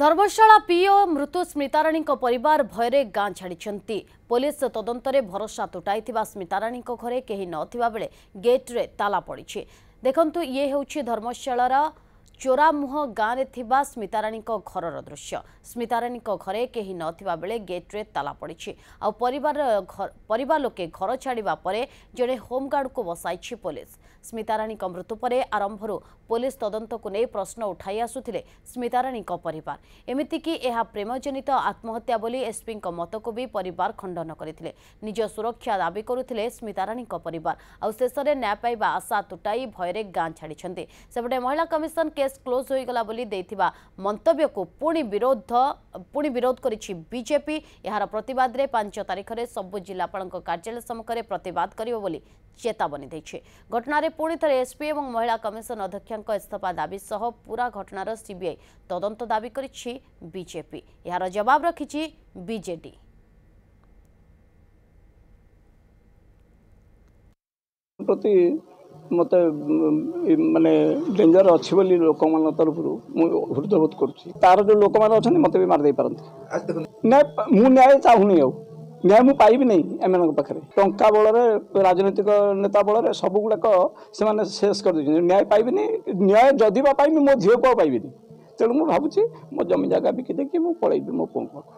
ଧର୍ମଶାଳା PO ମୃତ୍ୟୁ ସ୍ମିତାରାଣୀଙ୍କ ପରିବାର ଭୟରେ ଗାଁ ଛାଡ଼ିଛନ୍ତି ପୋଲିସ ତଦନ୍ତରେ ଭରସା ତୁଟାଇଥିବା ସ୍ମିତାରାଣୀଙ୍କ ଘରେ କେହି ନଥିବା ବେଳେ ଗେଟ୍ରେ ତାଲା ପଡ଼ିଛି ଦେଖନ୍ତୁ ଇଏ ହେଉଛି ଧର୍ମଶାଳାର ଚୋରାମୁହ ଗାଁରେ ଥିବା ସ୍ମିତାରାଣୀଙ୍କ ଘରର ଦୃଶ୍ୟ ସ୍ମିତାରାଣୀଙ୍କ ଘରେ କେହି ନଥିବା ବେଳେ ଗେଟ୍ରେ ତାଲା ପଡ଼ିଛି ଆଉ ପରିବାର ପରିବାର ଲୋକେ ଘର ଛାଡ଼ିବା ପରେ ଜଣେ ହୋମଗାର୍ଡକୁ ବସାଇଛି ପୋଲିସ ସ୍ମିତାରାଣୀଙ୍କ ମୃତ୍ୟୁ ପରେ ଆରମ୍ଭରୁ ପୋଲିସ ତଦନ୍ତକୁ ନେଇ ପ୍ରଶ୍ନ ଉଠାଇ ଆସୁଥିଲେ ସ୍ମିତାରାଣୀଙ୍କ ପରିବାର ଏମିତିକି ଏହା ପ୍ରେମଜନିତ ଆତ୍ମହତ୍ୟା ବୋଲି ଏସ୍ପିଙ୍କ ମତକୁ ବି ପରିବାର ଖଣ୍ଡନ କରିଥିଲେ ନିଜ ସୁରକ୍ଷା ଦାବି କରୁଥିଲେ ସ୍ମିତାରାଣୀଙ୍କ ପରିବାର ଆଉ ଶେଷରେ ନ୍ୟାୟ ପାଇବା ଆଶା ତୁଟାଇ ଭୟରେ ଗାଁ ଛାଡ଼ିଛନ୍ତି ସେପଟେ ମହିଳା କମିଶନ କେସ୍ କ୍ଲୋଜ୍ ହୋଇଗଲା ବୋଲି ଦେଇଥିବା ମନ୍ତବ୍ୟକୁ ପୁଣି ବିରୋଧ ପୁଣି ବିରୋଧ କରିଛି ବିଜେପି ଏହାର ପ୍ରତିବାଦରେ ପାଞ୍ଚ ତାରିଖରେ ସବୁ ଜିଲ୍ଲାପାଳଙ୍କ କାର୍ଯ୍ୟାଳୟ ସମ୍ମୁଖରେ ପ୍ରତିବାଦ କରିବ ବୋଲି ଚେତାବନୀ ଦେଇଛି ଘଟଣାରେ ପୁଣି ଥରେ ଏସ୍ପି ଏବଂ ମହିଳା କମିଶନ ଅଧ୍ୟକ୍ଷଙ୍କ ଇସ୍ତଫା ଦାବି ସହ ପୁରା ଘଟଣାର ସିବିଆଇ ତଦନ୍ତ ଦାବି କରିଛି ବିଜେପି ଏହାର ଜବାବ ରଖିଛି ବିଜେଡି ପ୍ରତି ମୋତେ ମାନେ ଡେଞ୍ଜର ଅଛି ବୋଲି ଲୋକମାନଙ୍କ ତରଫରୁ ମୁଁ ହୃଦୟବୋଧ କରୁଛି ତାର ଯେଉଁ ଲୋକମାନେ ଅଛନ୍ତି ମୋତେ ବି ମାରିଦେଇପାରନ୍ତି ନ୍ୟାୟ ମୁଁ ନ୍ୟାୟ ଚାହୁଁନି ଆଉ ନ୍ୟାୟ ମୁଁ ପାଇବି ନାହିଁ ଏମାନଙ୍କ ପାଖରେ ଟଙ୍କା ବଳରେ ରାଜନୈତିକ ନେତା ବଳରେ ସବୁଗୁଡ଼ାକ ସେମାନେ ଶେଷ କରିଦେଇଛନ୍ତି ନ୍ୟାୟ ପାଇବିନି ନ୍ୟାୟ ଯଦି ବା ପାଇବି ମୋ ଝିଅକୁ ଆଉ ପାଇବିନି ତେଣୁ ମୁଁ ଭାବୁଛି ମୋ ଜମି ଜାଗା ବିକି ଦେଇକି ମୁଁ ପଳେଇବି ମୋ ପୁଅ ପାଖକୁ